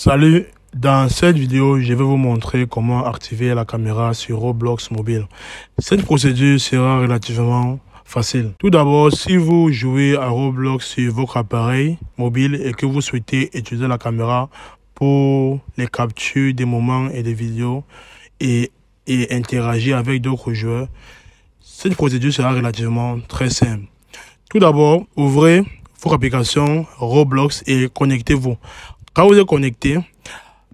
Salut, dans cette vidéo, je vais vous montrer comment activer la caméra sur Roblox mobile. Cette procédure sera relativement facile. Tout d'abord, si vous jouez à Roblox sur votre appareil mobile et que vous souhaitez utiliser la caméra pour les captures des moments et des vidéos et, interagir avec d'autres joueurs, cette procédure sera relativement très simple. Tout d'abord, ouvrez votre application Roblox et connectez-vous. Quand vous êtes connecté,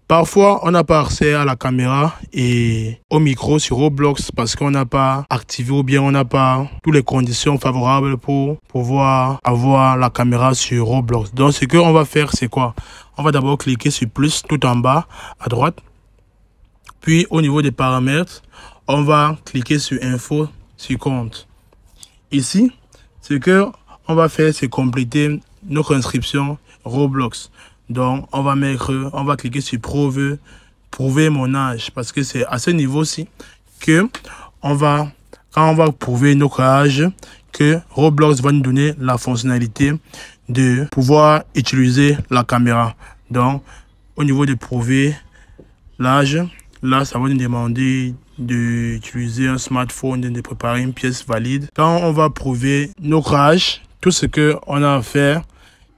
Parfois, on n'a pas accès à la caméra et au micro sur Roblox parce qu'on n'a pas activé ou bien on n'a pas toutes les conditions favorables pour pouvoir avoir la caméra sur Roblox. Donc, ce qu'on va faire, c'est quoi On va d'abord cliquer sur plus tout en bas à droite. Puis, au niveau des paramètres, on va cliquer sur info, sur compte. Ici, ce que on va faire, c'est compléter notre inscription Roblox. Donc, on va mettre, on va cliquer sur prouver, prouver mon âge. Parce que c'est à ce niveau-ci que on va, quand on va prouver notre âge, que Roblox va nous donner la fonctionnalité de pouvoir utiliser la caméra. Donc, au niveau de prouver l'âge, là, ça va nous demander d'utiliser un smartphone, de préparer une pièce valide. Quand on va prouver notre âge, tout ce qu'on a à faire,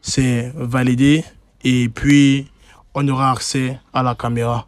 c'est valider et puis on aura accès à la caméra.